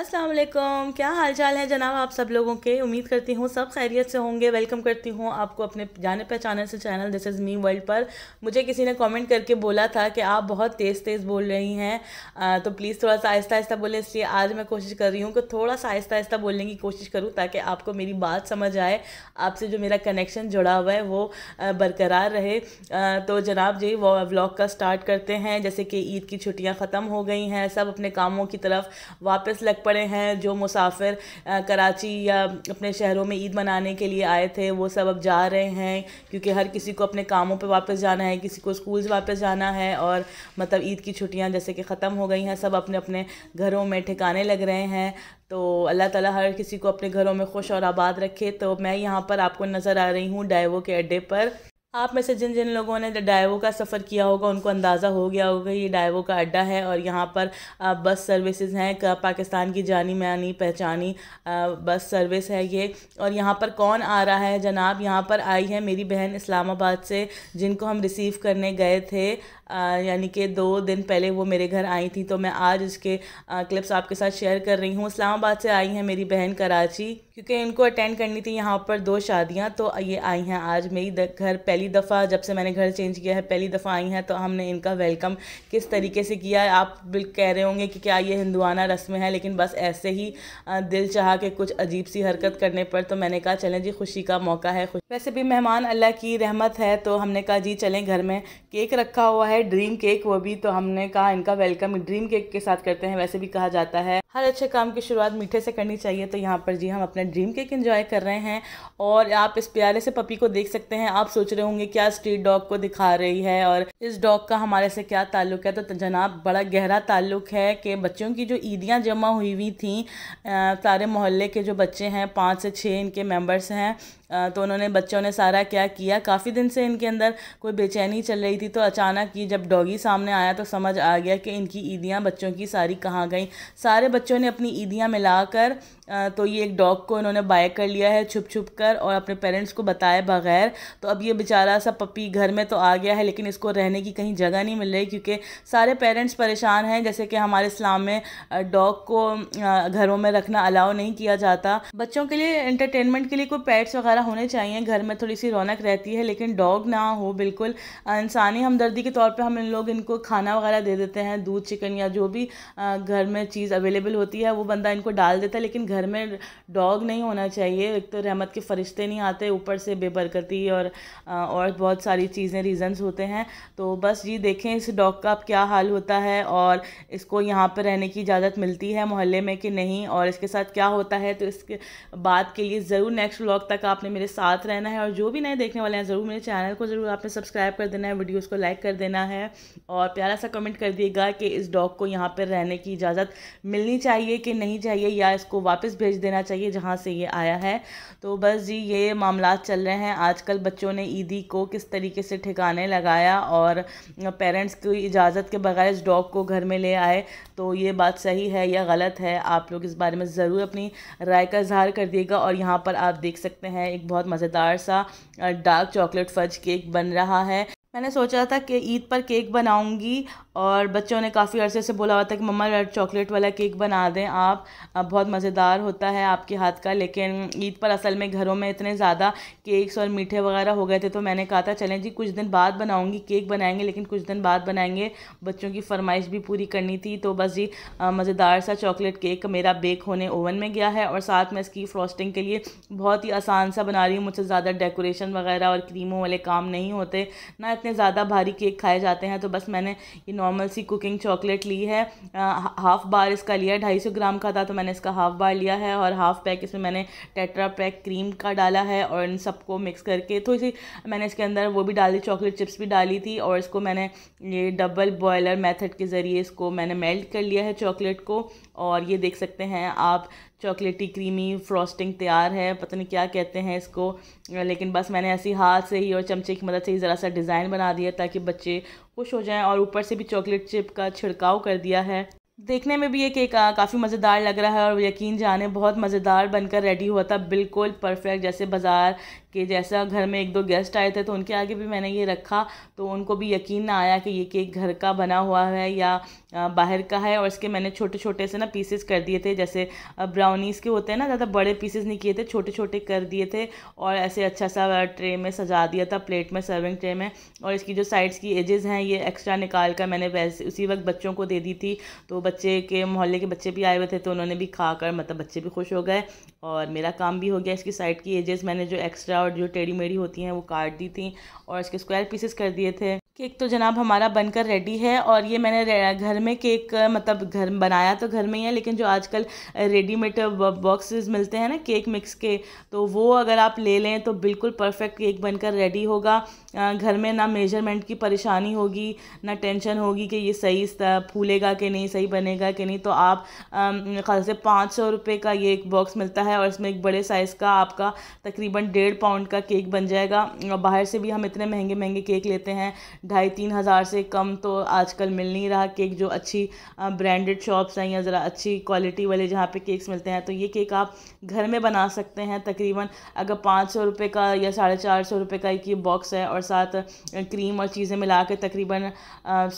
अस्सलाम वालेकुम क्या हाल चाल है जनाब आप सब लोगों के उम्मीद करती हूँ सब खैरियत से होंगे वेलकम करती हूँ आपको अपने जाने पहचाने से channel this is me world पर मुझे किसी ने कमेंट करके बोला था कि आप बहुत तेज़ तेज़ बोल रही हैं तो प्लीज़ थोड़ा सा आहिस्ता आहिस्ता बोले इसलिए आज मैं कोशिश कर रही हूँ कि थोड़ा सा आहिस्ता आहिस्ता बोलने की कोशिश करूँ ताकि आपको मेरी बात समझ आए आपसे जो मेरा कनेक्शन जुड़ा हुआ है वो बरकरार रहे तो जनाब जी वो व्लॉग का स्टार्ट करते हैं जैसे कि ईद की छुट्टियाँ ख़त्म हो गई हैं सब अपने कामों की तरफ वापस लग पड़े हैं जो मुसाफिर कराची या अपने शहरों में ईद मनाने के लिए आए थे वो सब अब जा रहे हैं क्योंकि हर किसी को अपने कामों पर वापस जाना है किसी को स्कूल वापस जाना है और मतलब ईद की छुट्टियाँ जैसे कि ख़त्म हो गई हैं सब अपने अपने घरों में ठिकाने लग रहे हैं तो अल्लाह ताला हर किसी को अपने घरों में खुश और आबाद रखे तो मैं यहाँ पर आपको नज़र आ रही हूँ डाइवो के अड्डे पर आप में से जिन जिन लोगों ने डायवो का सफ़र किया होगा उनको अंदाज़ा हो गया होगा ये डायवो का अड्डा है और यहाँ पर बस सर्विसेज हैं पाकिस्तान की जानी मानी पहचानी बस सर्विस है ये और यहाँ पर कौन आ रहा है जनाब यहाँ पर आई है मेरी बहन इस्लामाबाद से जिनको हम रिसीव करने गए थे यानी कि दो दिन पहले वो मेरे घर आई थी तो मैं आज उसके क्लिप्स आपके साथ शेयर कर रही हूँ इस्लामाबाद से आई हैं मेरी बहन कराची क्योंकि इनको अटेंड करनी थी यहाँ पर दो शादियाँ तो ये आई हैं आज मेरी घर पहली दफ़ा जब से मैंने घर चेंज किया है पहली दफ़ा आई हैं तो हमने इनका वेलकम किस तरीके से किया आप कह रहे होंगे कि क्या ये हिंदुआना रस्में हैं लेकिन बस ऐसे ही दिल चाह के कुछ अजीब सी हरकत करने पर तो मैंने कहा चलें जी खुशी का मौका है वैसे भी मेहमान अल्लाह की रहमत है तो हमने कहा जी चलें घर में केक रखा हुआ है ड्रीम केक वो भी तो हमने कहा इनका वेलकम ड्रीम केक के साथ करते हैं वैसे भी कहा जाता है हर अच्छे काम की शुरुआत मीठे से करनी चाहिए तो यहाँ पर जी हम अपने ड्रीम केक इन्जॉय कर रहे हैं और आप इस प्यारे से पपी को देख सकते हैं आप सोच रहे होंगे क्या स्ट्रीट डॉग को दिखा रही है और इस डॉग का हमारे से क्या ताल्लुक है तो जनाब बड़ा गहरा ताल्लुक है कि बच्चों की जो ईदियाँ जमा हुई हुई थी सारे मोहल्ले के जो बच्चे हैं पाँच से छः इनके मेम्बर्स हैं तो उन्होंने बच्चों ने सारा क्या किया काफ़ी दिन से इनके अंदर कोई बेचैनी चल रही थी तो अचानक ही जब डॉगी सामने आया तो समझ आ गया कि इनकी ईदियाँ बच्चों की सारी कहाँ गई सारे बच्चों ने अपनी ईदियाँ मिलाकर तो ये एक डॉग को इन्होंने बाय कर लिया है छुप छुप कर और अपने पेरेंट्स को बताए बगैर तो अब ये बेचारा सा पपी घर में तो आ गया है लेकिन इसको रहने की कहीं जगह नहीं मिल रही क्योंकि सारे पेरेंट्स परेशान हैं जैसे कि हमारे इस्लाम में डॉग को घरों में रखना अलाउ नहीं किया जाता बच्चों के लिए इंटरटेनमेंट के लिए कोई पैट्स वगैरह होने चाहिए घर में थोड़ी सी रौनक रहती है लेकिन डॉग ना हो बिल्कुल इंसानी हमदर्दी के तौर पर हम इन लोग इनको खाना वगैरह दे देते हैं दूध चिकन या जो भी घर में चीज़ अवेलेबल होती है वो बंदा इनको डाल देता है लेकिन घर घर में डॉग नहीं होना चाहिए एक तो रहमत के फरिश्ते नहीं आते ऊपर से बेबरकती और और बहुत सारी चीज़ें रीज़न्स होते हैं तो बस ये देखें इस डॉग का अब क्या हाल होता है और इसको यहाँ पर रहने की इजाज़त मिलती है मोहल्ले में कि नहीं और इसके साथ क्या होता है तो इसके बात के लिए ज़रूर नेक्स्ट ब्लॉग तक आपने मेरे साथ रहना है और जो भी नए देखने वाले हैं ज़रूर मेरे चैनल को ज़रूर आपने सब्सक्राइब कर देना है वीडियोज़ को लाइक कर देना है और प्यारा सा कमेंट कर दिएगा कि इस डॉग को यहाँ पर रहने की इजाज़त मिलनी चाहिए कि नहीं चाहिए या इसको वापस वापस भेज देना चाहिए जहाँ से ये आया है तो बस जी ये मामला चल रहे हैं आजकल बच्चों ने ईदी को किस तरीके से ठिकाने लगाया और पेरेंट्स की इजाज़त के बगैर इस डॉग को घर में ले आए तो ये बात सही है या गलत है आप लोग इस बारे में ज़रूर अपनी राय का इजहार कर दिएगा और यहाँ पर आप देख सकते हैं एक बहुत मज़ेदार सा डार्क चॉकलेट फज केक बन रहा है मैंने सोचा था कि ईद पर केक बनाऊंगी और बच्चों ने काफ़ी अरसे से बोला हुआ था कि मम्मा रेड चॉकलेट वाला केक बना दें आप बहुत मज़ेदार होता है आपके हाथ का लेकिन ईद पर असल में घरों में इतने ज़्यादा केक्स और मीठे वगैरह हो गए थे तो मैंने कहा था चलें जी कुछ दिन बाद बनाऊंगी केक बनाएंगे लेकिन कुछ दिन बाद बनाएंगे बच्चों की फरमाइश भी पूरी करनी थी तो बस जी मज़ेदार सा चॉकलेट केक मेरा बेक होने ओवन में गया है और साथ में इसकी फ्रॉस्टिंग के लिए बहुत ही आसान सा बना रही हूँ मुझसे ज़्यादा डेकोरेशन वगैरह और क्रीमों वाले काम नहीं होते ना इतने ज़्यादा भारी केक खाए जाते हैं तो बस मैंने ये नॉर्मल सी कुकिंग चॉकलेट ली है आ, हाफ़ बार इसका लिया ढाई सौ ग्राम का था तो मैंने इसका हाफ़ बार लिया है और हाफ़ पैक इसमें मैंने टेट्रा पैक क्रीम का डाला है और इन सबको मिक्स करके थोड़ी तो सी मैंने इसके अंदर वो भी डाली चॉकलेट चिप्स भी डाली थी और इसको मैंने ये डबल बॉयलर मैथड के ज़रिए इसको मैंने मेल्ट कर लिया है चॉकलेट को और ये देख सकते हैं आप चॉकलेटी क्रीमी फ्रॉस्टिंग तैयार है पता नहीं क्या कहते हैं इसको लेकिन बस मैंने ऐसे हाथ से ही और चमचे की मदद से ही ज़रा सा डिज़ाइन बना दिया ताकि बच्चे खुश हो जाएं और ऊपर से भी चॉकलेट चिप का छिड़काव कर दिया है देखने में भी ये केक काफ़ी मज़ेदार लग रहा है और यकीन जाने बहुत मज़ेदार बनकर रेडी हुआ था बिल्कुल परफेक्ट जैसे बाज़ार के जैसा घर में एक दो गेस्ट आए थे तो उनके आगे भी मैंने ये रखा तो उनको भी यकीन ना आया कि ये केक घर का बना हुआ है या बाहर का है और इसके मैंने छोटे छोटे से ना पीसेस कर दिए थे जैसे ब्राउनीज़ के होते हैं ना ज़्यादा बड़े पीसेस नहीं किए थे छोटे छोटे कर दिए थे और ऐसे अच्छा सा ट्रे में सजा दिया था प्लेट में सर्विंग ट्रे में और इसकी जो साइड्स की एजेस हैं ये एक्स्ट्रा निकाल कर मैंने वैसे उसी वक्त बच्चों को दे दी थी तो बच्चे के मोहल्ले के बच्चे भी आए हुए थे तो उन्होंने भी खा कर मतलब बच्चे भी खुश हो गए और मेरा काम भी हो गया इसकी साइड की एजेस मैंने जो एक्स्ट्रा और जो टेढ़ी मेढ़ी होती हैं वो काट दी थी और इसके स्क्वायर पीसेस कर दिए थे केक तो जनाब हमारा बनकर रेडी है और ये मैंने घर में केक मतलब घर बनाया तो घर में ही है लेकिन जो आजकल रेडीमेड बॉक्सेस मिलते हैं ना केक मिक्स के तो वो अगर आप ले लें तो बिल्कुल परफेक्ट केक बनकर रेडी होगा घर में ना मेजरमेंट की परेशानी होगी ना टेंशन होगी कि ये सही फूलेगा कि नहीं सही बनेगा कि नहीं तो आप खास से पाँच सौ रुपये का ये एक बॉक्स मिलता है और इसमें एक बड़े साइज़ का आपका तकरीबन डेढ़ पाउंड का केक बन जाएगा और बाहर से भी हम इतने महंगे महंगे केक लेते हैं ढाई तीन हज़ार से कम तो आजकल मिल नहीं रहा केक जो अच्छी ब्रांडेड शॉप्स हैं या ज़रा अच्छी क्वालिटी वाले जहाँ पे केक्स मिलते हैं तो ये केक आप घर में बना सकते हैं तकरीबन अगर पाँच सौ रुपये का या साढ़े चार सौ रुपये का एक ये बॉक्स है और साथ क्रीम और चीज़ें मिला के तकरीबन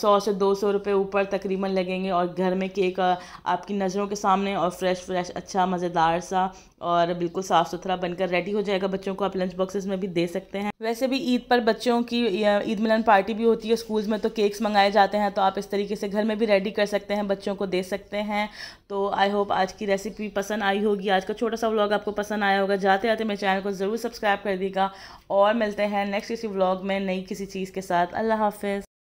सौ से दो सौ रुपये ऊपर तकरीबन लगेंगे और घर में केक आपकी नज़रों के सामने और फ्रेश फ्रेश अच्छा मज़ेदार सा और बिल्कुल साफ़ सुथरा बनकर रेडी हो जाएगा बच्चों को आप लंच बॉक्सेस में भी दे सकते हैं वैसे भी ईद पर बच्चों की ईद मिलन पार्टी भी होती है स्कूल्स में तो केक्स मंगाए जाते हैं तो आप इस तरीके से घर में भी रेडी कर सकते हैं बच्चों को दे सकते हैं तो आई होप आज की रेसिपी पसंद आई होगी आज का छोटा सा व्लॉग आपको पसंद आया होगा जाते आते मेरे चैनल को ज़रूर सब्सक्राइब कर देगा और मिलते हैं नेक्स्ट किसी व्लॉग में नई किसी चीज़ के साथ अल्लाह हाफिज़